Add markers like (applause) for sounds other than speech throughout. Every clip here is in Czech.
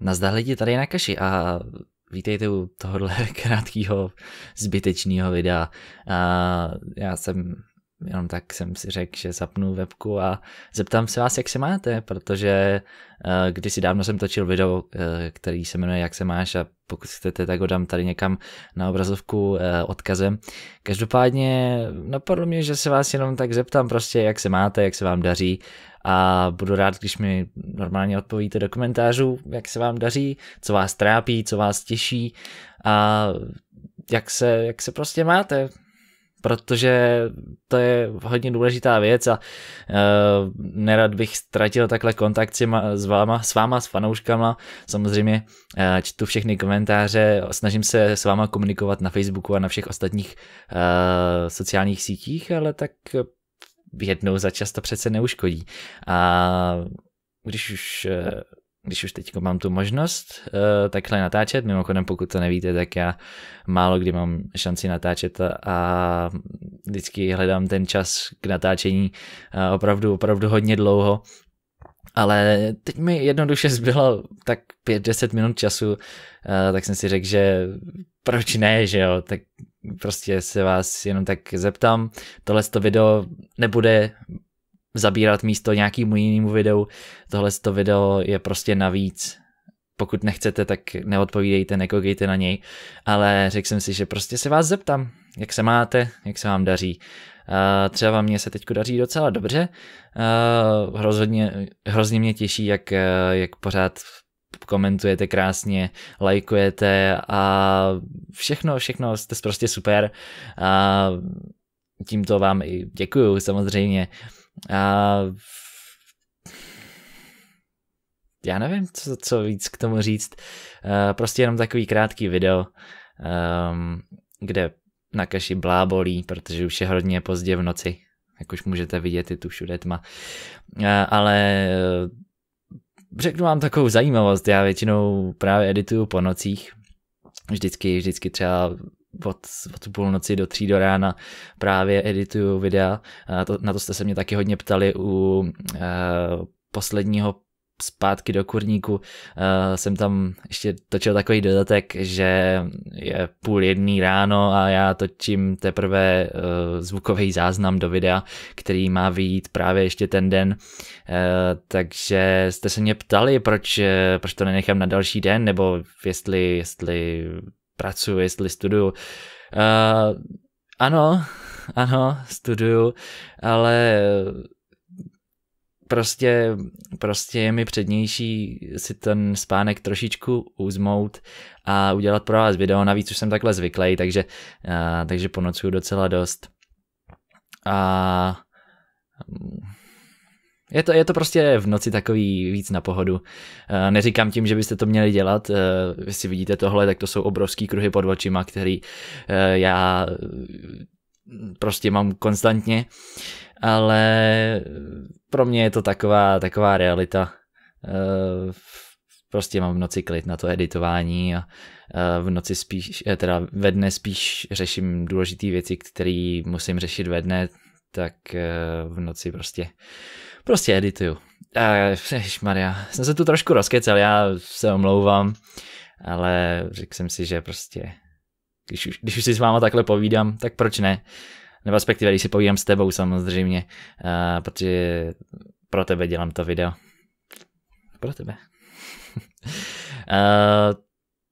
Nazdar lidi, tady na kaši a vítejte u tohohle (laughs) krátkého zbytečného videa. A já jsem jenom tak jsem si řekl, že zapnu webku a zeptám se vás, jak se máte, protože eh, když si dávno jsem točil video, eh, který se jmenuje Jak se máš a pokud chcete, tak ho dám tady někam na obrazovku eh, odkazem. Každopádně napadlo no, mě, že se vás jenom tak zeptám prostě, jak se máte, jak se vám daří a budu rád, když mi normálně odpovíte do komentářů, jak se vám daří, co vás trápí, co vás těší a jak se, jak se prostě máte, protože to je hodně důležitá věc a uh, nerad bych ztratil takhle kontakt s, s váma, s váma, s fanouškama. Samozřejmě uh, čtu všechny komentáře, snažím se s váma komunikovat na Facebooku a na všech ostatních uh, sociálních sítích, ale tak jednou za čas to přece neuškodí. A když už uh, když už teď mám tu možnost uh, takhle natáčet, mimochodem pokud to nevíte, tak já málo kdy mám šanci natáčet a vždycky hledám ten čas k natáčení uh, opravdu, opravdu hodně dlouho, ale teď mi jednoduše zbylo tak 5-10 minut času, eh, tak jsem si řekl, že proč ne, že jo, tak prostě se vás jenom tak zeptám. Tohle to video nebude zabírat místo nějakému jinému videu. Tohle to video je prostě navíc. Pokud nechcete, tak neodpovídejte, nekoukejte na něj. Ale řekl jsem si, že prostě se vás zeptám, jak se máte, jak se vám daří. Uh, třeba mě se teď daří docela dobře. Uh, hrozně mě těší, jak, jak pořád komentujete krásně, lajkujete a všechno, všechno jste prostě super. A tímto vám i děkuju samozřejmě. A já nevím, co, co víc k tomu říct. Uh, prostě jenom takový krátký video, um, kde kaši blábolí, protože už je hodně pozdě v noci, jak už můžete vidět, je tu všude tma. Uh, ale uh, řeknu vám takovou zajímavost, já většinou právě edituju po nocích, vždycky, vždycky třeba od, od půlnoci do tří do rána právě edituju videa. Na to, na to jste se mě taky hodně ptali u uh, posledního zpátky do kurníku uh, jsem tam ještě točil takový dodatek, že je půl jedný ráno a já točím teprve uh, zvukový záznam do videa, který má vyjít právě ještě ten den. Uh, takže jste se mě ptali, proč, proč to nenechám na další den, nebo jestli, jestli pracuju, jestli studuju. Uh, ano, ano, studuju, ale prostě, prostě je mi přednější si ten spánek trošičku uzmout a udělat pro vás video, navíc už jsem takhle zvyklý, takže, uh, takže ponocuju docela dost. A uh, je to, je to prostě v noci takový víc na pohodu. Eh, neříkám tím, že byste to měli dělat. Eh, vy si vidíte tohle, tak to jsou obrovský kruhy pod očima, který eh, já mm, prostě mám konstantně. Ale pro mě je to taková, taková realita. Prostě mám v noci klid na to editování a v noci spíš, teda ve dne spíš řeším důležité věci, které musím řešit ve dne, tak v noci prostě uh, Prostě edituju. Maria, jsem se tu trošku rozkecel, já se omlouvám, ale řekl jsem si, že prostě, když už, když už si s váma takhle povídám, tak proč ne? Nebo respektive, když si povídám s tebou samozřejmě, a, protože pro tebe dělám to video. Pro tebe. (laughs) a,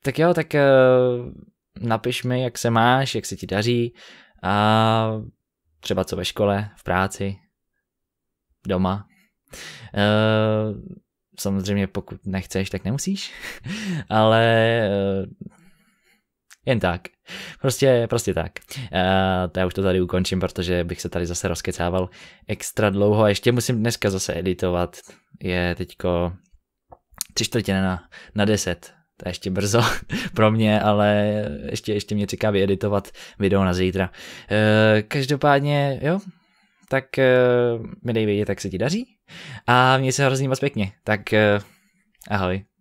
tak jo, tak uh, napiš mi, jak se máš, jak se ti daří a třeba co ve škole, v práci, doma. E, samozřejmě pokud nechceš, tak nemusíš, (laughs) ale e, jen tak. Prostě, prostě tak. E, to já už to tady ukončím, protože bych se tady zase rozkecával extra dlouho a ještě musím dneska zase editovat. Je teďko tři čtvrtě na, na deset. To je ještě brzo (laughs) pro mě, ale ještě, ještě mě čeká vyeditovat video na zítra. E, každopádně, jo, tak eh, mi dej vědět, jak se ti daří. A mě se hrozně moc pěkně. Tak eh, ahoj.